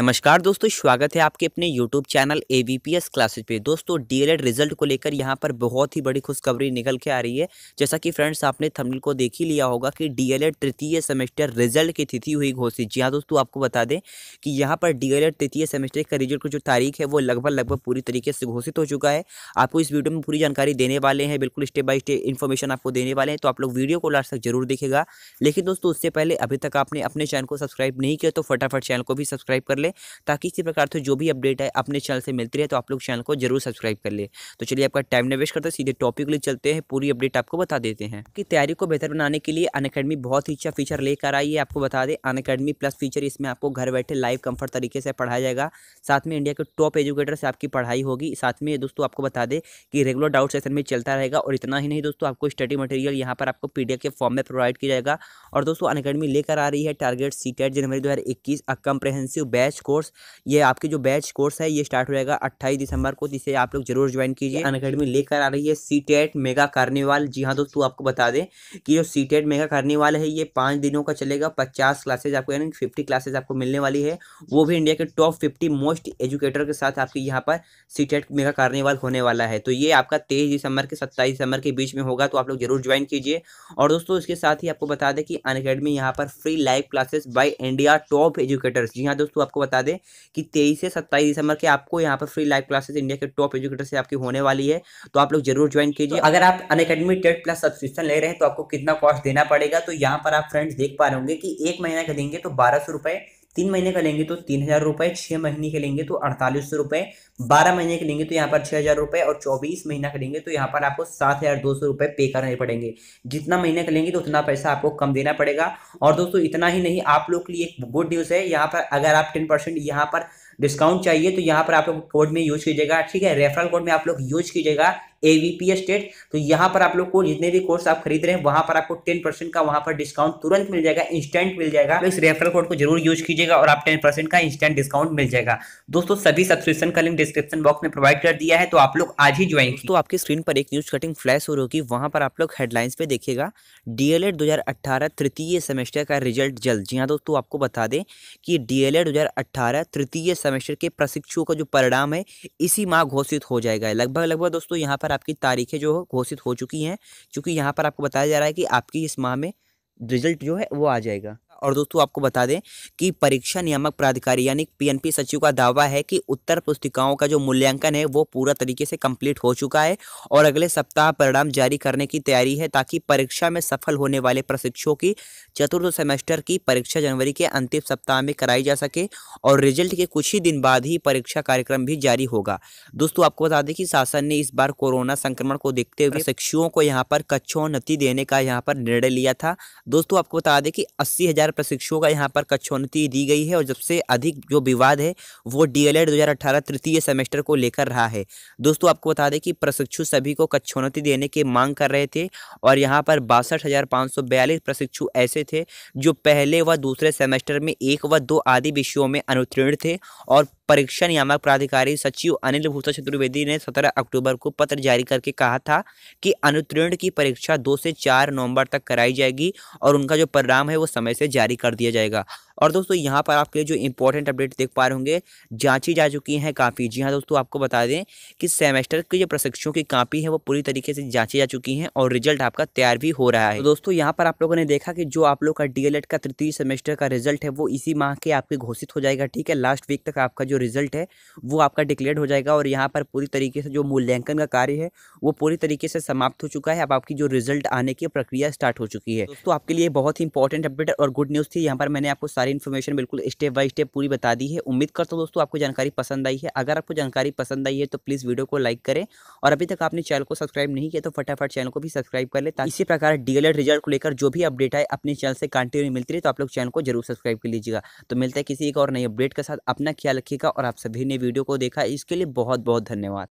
नमस्कार दोस्तों स्वागत है आपके अपने YouTube channel A B P S classes पे दोस्तों एड रिजल्ट को लेकर यहाँ पर बहुत ही बड़ी खुशखबरी निकल के आ रही है जैसा कि फ्रेंड्स आपने थंबनेल को देख ही लिया होगा कि डीएलएड तृतीय सेमेस्टर रिजल्ट की तिथि हुई घोषित जी हाँ दोस्तों आपको बता दें कि यहाँ पर डीएलएड तृतीय सेमेस्टर का रिजल्ट की जो तारीख है वो लगभग लगभग पूरी तरीके से घोषित हो चुका है आपको इस वीडियो में पूरी जानकारी देने वाले हैं बिल्कुल स्टेप बाई स्टेप इन्फॉर्मेशन आपको देने वाले हैं तो आप लोग वीडियो को लास्ट तक जरूर देखेगा लेकिन दोस्तों उससे पहले अभी तक आपने अपने चैनल को सब्सक्राइब नहीं किया तो फटाफट चैनल को भी सब्सक्राइब कर ले ले ताकि इसी प्रकार से जो भी अपडेट है अपने चैनल से मिलती रहे तो आप लोग चैनल को जरूर सब्सक्राइब कर ले तो चलिए आपका टाइम निवेश करते सीधे टॉपिक लिए चलते हैं पूरी अपडेट आपको बता देते हैं कि तैयारी को बेहतर बनाने के लिए अन बहुत ही अच्छा फीचर लेकर आई है आपको बता दें अन प्लस फीचर इसमें आपको घर बैठे लाइव कम्फर्ट तरीके से पढ़ाया जाएगा साथ में इंडिया के टॉप एजुकेटर से आपकी पढ़ाई होगी साथ में दोस्तों आपको बता दें कि रेगुलर डाउट सेशन में चलता रहेगा और इतना ही नहीं दोस्तों आपको स्टडी मटेरियल यहाँ पर आपको पीडीएफ के फॉर्म में प्रोवाइड किया जाएगा और दोस्तों अनकेडमी लेकर आ रही है टारगेट सी जनवरी दो हज़ार इक्कीस अ बैच कोर्स ये आपके जो बैच कोर्स है ये स्टार्ट हो जाएगा अट्ठाईस दिसंबर को जिसे आप लोग जरूर ज्वाइन कीजिए अन अकेडमी लेकर आ रही है सी मेगा कार्निवाल जी हाँ दोस्तों आपको बता दें कि जो सी मेगा कार्निवाल है ये पाँच दिनों का चलेगा पचास क्लासेज आपको यानी फिफ्टी क्लासेज आपको मिलने वाली है वो भी इंडिया के टॉप फिफ्टी मोस्ट एजुकेटर के साथ आपके यहाँ पर सी मेगा कार्निवाल होने वाला है तो ये आपका तेईस दिसंबर के सत्ताईस दिसंबर के बीच में होगा तो आप लोग जरूर ज्वाइन कीजिए और दोस्तों इसके साथ ही आपको बता दें कि अन अकेडमी यहाँ पर free live classes by India top educators जी हाँ दोस्तों आपको आपको बता दें कि तेईस से सत्ताईस दिसंबर के आपको यहाँ पर फ्री लाइव क्लासेस इंडिया के टॉप एजुकेटर से आपकी होने वाली है तो आप लोग जरूर ज्वाइन तो कीजिए तो अगर आप Unacademy TET plus subscription ले रहे हैं तो आपको कितना कॉस्ट देना पड़ेगा तो यहाँ पर आप फ्रेंड्स देख पा रहे होंगे कि एक महीना का देंगे तो बारह सौ रुपये तीन महीने का लेंगे तो तीन हज़ार रुपए छह महीने के लेंगे तो अड़तालीस सौ रुपए बारह महीने के लेंगे तो यहाँ पर छह हज़ार रुपए और चौबीस महीना का लेंगे तो यहाँ पर आपको सात हज़ार दो सौ रुपए पे करने पड़ेंगे जितना महीने का लेंगे तो उतना पैसा आपको कम देना पड़ेगा और दोस्तों इतना ही नहीं आप लोग के लिए एक गुड न्यूज़ है यहाँ पर अगर आप टेन परसेंट यहाँ पर डिस्काउंट चाहिए तो यहाँ पर आप लोग कोड में यूज कीजिएगा ठीक है रेफरल कोड में आप लोग यूज कीजिएगा ए वी पी स्टेट तो यहाँ पर आप लोग को जितने भी कोर्स आप खरीद रहे हैं वहाँ पर आपको टेन परसेंट का वहाँ पर डिस्काउंट तुरंत मिल जाएगा इंस्टेंट मिल जाएगा तो इस रेफरल कोड को जरूर यूज कीजिएगा और आप टेन परसेंट का इंस्टेंट डिस्काउंट मिल जाएगा दोस्तों सभी सब्सक्रिप्शन का लिंक डिस्क्रिप्शन बॉक्स में प्रोवाइड कर दिया है तो आप लोग आज ही ज्वाइन तो आपकी स्क्रीन पर एक न्यूज कटिंग फ्लैश हो रही वहाँ पर आप लोग हेडलाइंस पे देखिएगा डीएलएड 2018 तृतीय सेमेस्टर का रिजल्ट जल्द जी हाँ दोस्तों आपको बता दें कि डीएलएड 2018 तृतीय सेमेस्टर के प्रशिक्षुओं का जो परिणाम है इसी माह घोषित हो जाएगा लगभग लगभग दोस्तों यहाँ पर आपकी तारीखें जो घोषित हो चुकी हैं क्योंकि यहाँ पर आपको बताया जा रहा है कि आपकी इस माह में रिजल्ट जो है वो आ जाएगा और दोस्तों आपको बता दें कि परीक्षा नियामक प्राधिकारी यानी पीएनपी सचिव का दावा है कि उत्तर पुस्तिकाओं का जो मूल्यांकन है वो पूरा तरीके से कंप्लीट हो चुका है और अगले सप्ताह परिणाम जारी करने की तैयारी है ताकि परीक्षा में सफल होने वाले प्रशिक्षकों की चतुर्थ सेमेस्टर की परीक्षा जनवरी के अंतिम सप्ताह में कराई जा सके और रिजल्ट के कुछ ही दिन बाद ही परीक्षा कार्यक्रम भी जारी होगा दोस्तों आपको बता दें कि शासन ने इस बार कोरोना संक्रमण को देखते हुए शिक्षुओं को यहाँ पर कक्षोन्नति देने का यहाँ पर निर्णय लिया था दोस्तों आपको बता दें कि अस्सी हजार प्रशिक्षुओं का यहाँ पर कक्षोन्नति दी गई है और सबसे अधिक जो विवाद है वो डीएलएड 2018 e तृतीय सेमेस्टर को लेकर रहा है दोस्तों आपको बता दें कि प्रशिक्षु सभी को कक्षोन्नति देने की मांग कर रहे थे और यहाँ पर बासठ प्रशिक्षु ऐसे थे जो पहले व दूसरे सेमेस्टर में एक व दो आदि विषयों में अनुत्तीर्ण थे और परीक्षा नियामक प्राधिकारी सचिव अनिल भूषण चतुर्वेदी ने 17 अक्टूबर को पत्र जारी करके कहा था कि अनुत्तीर्ण की परीक्षा दो से चार नवंबर तक कराई जाएगी और उनका जो परिणाम है वो समय से जारी कर दिया जाएगा और दोस्तों यहाँ पर आपके लिए जो इंपॉर्टेंट अपडेट देख पा रहे होंगे जांची जा चुकी हैं कापी जी हाँ दोस्तों आपको बता दें कि सेमेस्टर के जो प्रशिक्षकों की कापी है वो पूरी तरीके से जांची जा चुकी हैं और रिजल्ट आपका तैयार भी हो रहा है तो दोस्तों यहाँ पर आप लोगों ने देखा कि जो आप लोग का डीएलएड का तृतीय सेमेस्टर का रिजल्ट है वो इसी माह के आपके घोषित हो जाएगा ठीक है लास्ट वीक तक आपका जो रिजल्ट है वो आपका डिक्लेयर हो जाएगा और यहाँ पर पूरी तरीके से जो मूल्यांकन का कार्य है वो पूरी तरीके से समाप्त हो चुका है अब आपकी जो रिजल्ट आने की प्रक्रिया स्टार्ट हो चुकी है तो आपके लिए बहुत ही इंपॉर्टेंट अपडेट और गुड न्यूज़ थी यहाँ पर मैंने आपको सारी सारी इन्फॉर्मेशन बिल्कुल स्टेप बाय स्टेप पूरी बता दी है उम्मीद करता हूँ दोस्तों आपको जानकारी पसंद आई है अगर आपको जानकारी पसंद आई है तो प्लीज़ वीडियो को लाइक करें और अभी तक आपने चैनल को सब्सक्राइब नहीं किया तो फटाफट चैनल को भी सब्सक्राइब कर ले ताकि इसी प्रकार डीएलएड रिजल्ट को लेकर जो भी अपडेट है अपने चैनल से कंटिन्यू मिलती रही तो आप लोग चैनल को जरूर सब्सक्राइब कर लीजिएगा तो मिलता है किसी एक और नई अपडेट के साथ अपना ख्याल रखिएगा और आप सभी ने वीडियो को देखा इसके लिए बहुत बहुत धन्यवाद